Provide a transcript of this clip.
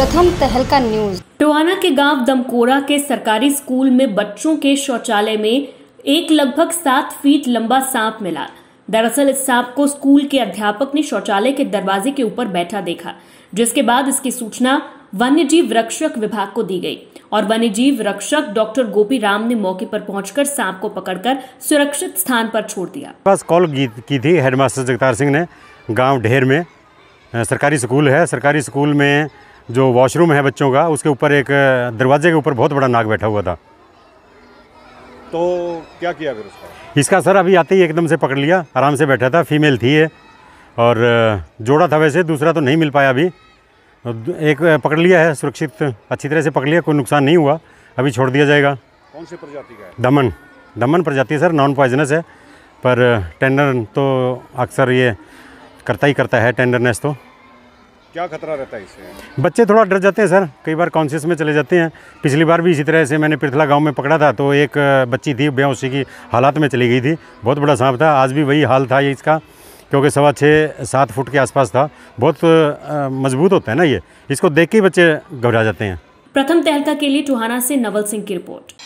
प्रथम का न्यूज टोहाना के गांव दमकोरा के सरकारी स्कूल में बच्चों के शौचालय में एक लगभग सात फीट लंबा सांप मिला दरअसल इस सांप को स्कूल के अध्यापक ने शौचालय के दरवाजे के ऊपर बैठा देखा जिसके बाद इसकी सूचना वन्य जीव रक्षक विभाग को दी गई और वन्य जीव रक्षक डॉक्टर गोपी राम ने मौके पर पहुंचकर सांप को पकड़कर सुरक्षित स्थान पर छोड़ दिया बस कॉल की थी हेडमास्टर जगतार सिंह ने गांव ढेर में सरकारी स्कूल है सरकारी स्कूल में जो वॉशरूम है बच्चों का उसके ऊपर एक दरवाजे के ऊपर बहुत बड़ा नाग बैठा हुआ था तो क्या किया फिर उसका इसका सर अभी आते ही एकदम से पकड़ लिया आराम से बैठा था फीमेल थी ये और जोड़ा था वैसे दूसरा तो नहीं मिल पाया अभी एक पकड़ लिया है सुरक्षित अच्छी तरह से पकड़ लिया कोई नुकसान नहीं हुआ अभी छोड़ दिया जाएगा कौन से प्रजाति का है दमन दमन प्रजाति है सर नॉन पॉइजनस है पर टेंडर तो अक्सर ये करता ही करता है टेंडरनेस तो क्या खतरा रहता है इससे बच्चे थोड़ा डर जाते हैं सर कई बार कॉन्शियस में चले जाते हैं पिछली बार भी इसी तरह से मैंने पिथला गांव में पकड़ा था तो एक बच्ची थी बेहोशी की हालात में चली गई थी बहुत बड़ा सांप था आज भी वही हाल था ये इसका क्योंकि सवा छः सात फुट के आसपास था बहुत मजबूत होता है ना ये इसको देख के बच्चे घबरा जाते हैं प्रथम तहलका के लिए टुहाना से नवल सिंह की रिपोर्ट